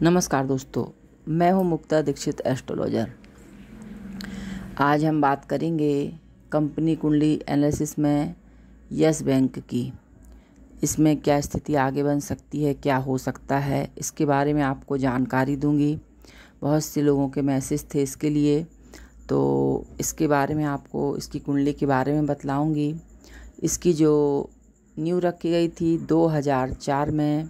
नमस्कार दोस्तों मैं हूं मुक्ता दीक्षित एस्ट्रोलॉजर आज हम बात करेंगे कंपनी कुंडली एनालिसिस में यस बैंक की इसमें क्या स्थिति आगे बन सकती है क्या हो सकता है इसके बारे में आपको जानकारी दूंगी बहुत से लोगों के मैसेज थे इसके लिए तो इसके बारे में आपको इसकी कुंडली के बारे में बतलाऊँगी इसकी जो न्यू रखी गई थी 2004 में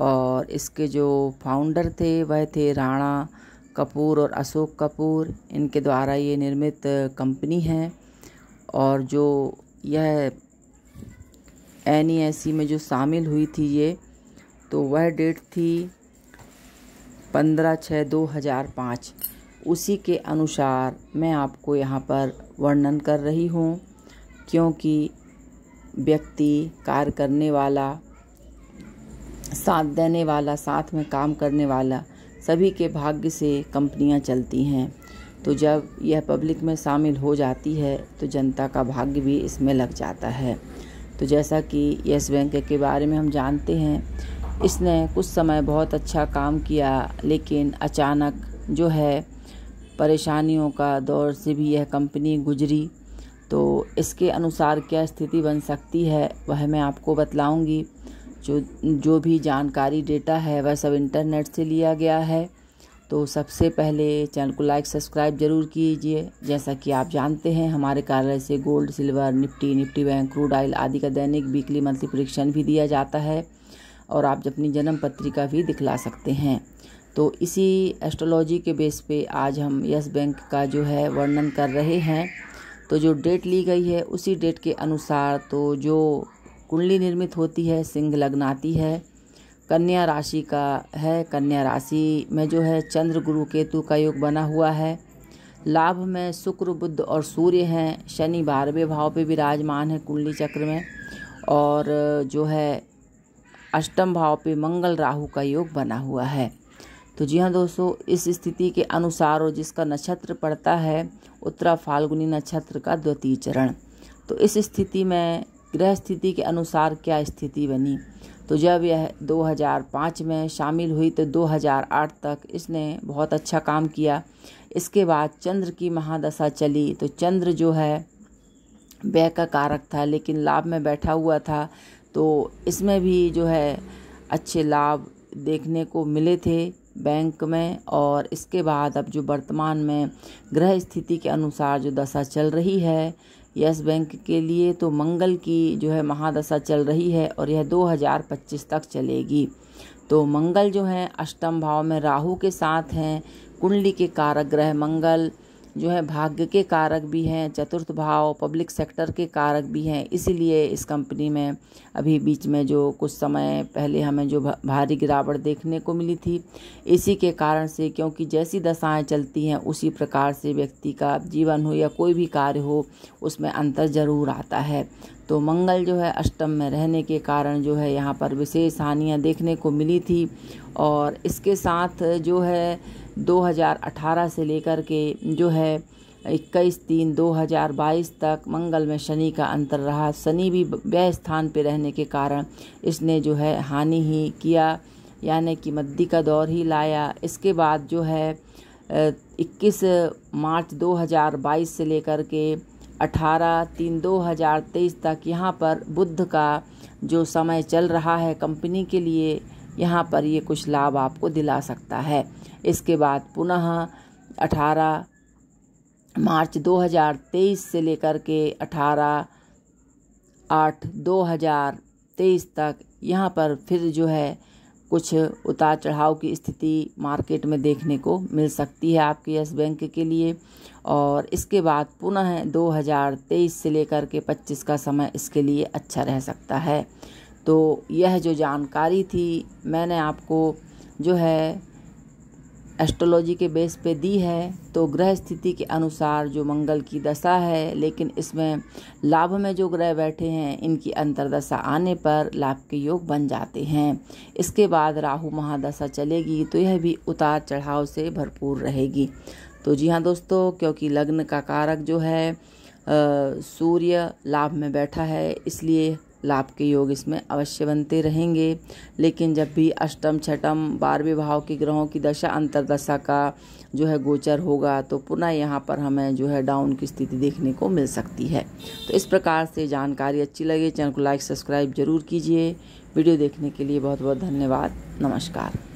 और इसके जो फाउंडर थे वह थे राणा कपूर और अशोक कपूर इनके द्वारा ये निर्मित कंपनी है और जो यह एन e में जो शामिल हुई थी ये तो वह डेट थी पंद्रह छः दो हज़ार पाँच उसी के अनुसार मैं आपको यहाँ पर वर्णन कर रही हूँ क्योंकि व्यक्ति कार्य करने वाला साथ देने वाला साथ में काम करने वाला सभी के भाग्य से कंपनियां चलती हैं तो जब यह पब्लिक में शामिल हो जाती है तो जनता का भाग्य भी इसमें लग जाता है तो जैसा कि यस बैंक के बारे में हम जानते हैं इसने कुछ समय बहुत अच्छा काम किया लेकिन अचानक जो है परेशानियों का दौर से भी यह कंपनी गुजरी तो इसके अनुसार क्या स्थिति बन सकती है वह मैं आपको बतलाऊंगी जो जो भी जानकारी डेटा है वह सब इंटरनेट से लिया गया है तो सबसे पहले चैनल को लाइक सब्सक्राइब जरूर कीजिए जैसा कि आप जानते हैं हमारे कार्यालय से gold silver Nifty Nifty bank crude oil आदि का दैनिक वीकली मंथली परीक्षण भी दिया जाता है और आप अपनी जन्म पत्रिका भी दिखला सकते हैं तो इसी एस्ट्रोलॉजी के बेस पे आज हम यस बैंक का जो है वर्णन कर रहे हैं तो जो डेट ली गई है उसी डेट के अनुसार तो जो कुंडली निर्मित होती है सिंह लग्न आती है कन्या राशि का है कन्या राशि में जो है चंद्र गुरु केतु का योग बना हुआ है लाभ में शुक्र बुद्ध और सूर्य हैं शनि बारहवें भाव पे विराजमान है कुंडली चक्र में और जो है अष्टम भाव पे मंगल राहु का योग बना हुआ है तो जी हाँ दोस्तों इस स्थिति के अनुसार और जिसका नक्षत्र पड़ता है उत्तरा फाल्गुनी नक्षत्र का द्वितीय चरण तो इस स्थिति में ग्रह स्थिति के अनुसार क्या स्थिति बनी तो जब यह 2005 में शामिल हुई तो 2008 तक इसने बहुत अच्छा काम किया इसके बाद चंद्र की महादशा चली तो चंद्र जो है व्यय का कारक था लेकिन लाभ में बैठा हुआ था तो इसमें भी जो है अच्छे लाभ देखने को मिले थे बैंक में और इसके बाद अब जो वर्तमान में ग्रह स्थिति के अनुसार जो दशा चल रही है यस बैंक के लिए तो मंगल की जो है महादशा चल रही है और यह 2025 तक चलेगी तो मंगल जो है अष्टम भाव में राहु के साथ हैं कुंडली के कारक ग्रह मंगल जो है भाग्य के कारक भी हैं चतुर्थ भाव पब्लिक सेक्टर के कारक भी हैं इसीलिए इस कंपनी में अभी बीच में जो कुछ समय पहले हमें जो भारी गिरावट देखने को मिली थी इसी के कारण से क्योंकि जैसी दशाएं चलती हैं उसी प्रकार से व्यक्ति का जीवन हो या कोई भी कार्य हो उसमें अंतर ज़रूर आता है तो मंगल जो है अष्टम में रहने के कारण जो है यहाँ पर विशेष हानियाँ देखने को मिली थी और इसके साथ जो है 2018 से लेकर के जो है इक्कीस तीन 2022 तक मंगल में शनि का अंतर रहा शनि भी व्यय स्थान पर रहने के कारण इसने जो है हानि ही किया यानी कि मद्दी का दौर ही लाया इसके बाद जो है 21 मार्च 2022 से लेकर के अठारह तीन दो हज़ार तेईस तक यहाँ पर बुद्ध का जो समय चल रहा है कंपनी के लिए यहाँ पर ये कुछ लाभ आपको दिला सकता है इसके बाद पुनः अठारह मार्च 2023 से लेकर के 18 आठ 2023 तक यहाँ पर फिर जो है कुछ उतार चढ़ाव की स्थिति मार्केट में देखने को मिल सकती है आपके यस बैंक के लिए और इसके बाद पुनः 2023 से लेकर के 25 का समय इसके लिए अच्छा रह सकता है तो यह जो जानकारी थी मैंने आपको जो है एस्ट्रोलॉजी के बेस पे दी है तो ग्रह स्थिति के अनुसार जो मंगल की दशा है लेकिन इसमें लाभ में जो ग्रह बैठे हैं इनकी अंतरदशा आने पर लाभ के योग बन जाते हैं इसके बाद राहु महादशा चलेगी तो यह भी उतार चढ़ाव से भरपूर रहेगी तो जी हाँ दोस्तों क्योंकि लग्न का कारक जो है सूर्य लाभ में बैठा है इसलिए लाभ के योग इसमें अवश्य बनते रहेंगे लेकिन जब भी अष्टम छठम बारहवें भाव के ग्रहों की दशा अंतरदशा का जो है गोचर होगा तो पुनः यहाँ पर हमें जो है डाउन की स्थिति देखने को मिल सकती है तो इस प्रकार से जानकारी अच्छी लगे चैनल को लाइक सब्सक्राइब जरूर कीजिए वीडियो देखने के लिए बहुत बहुत धन्यवाद नमस्कार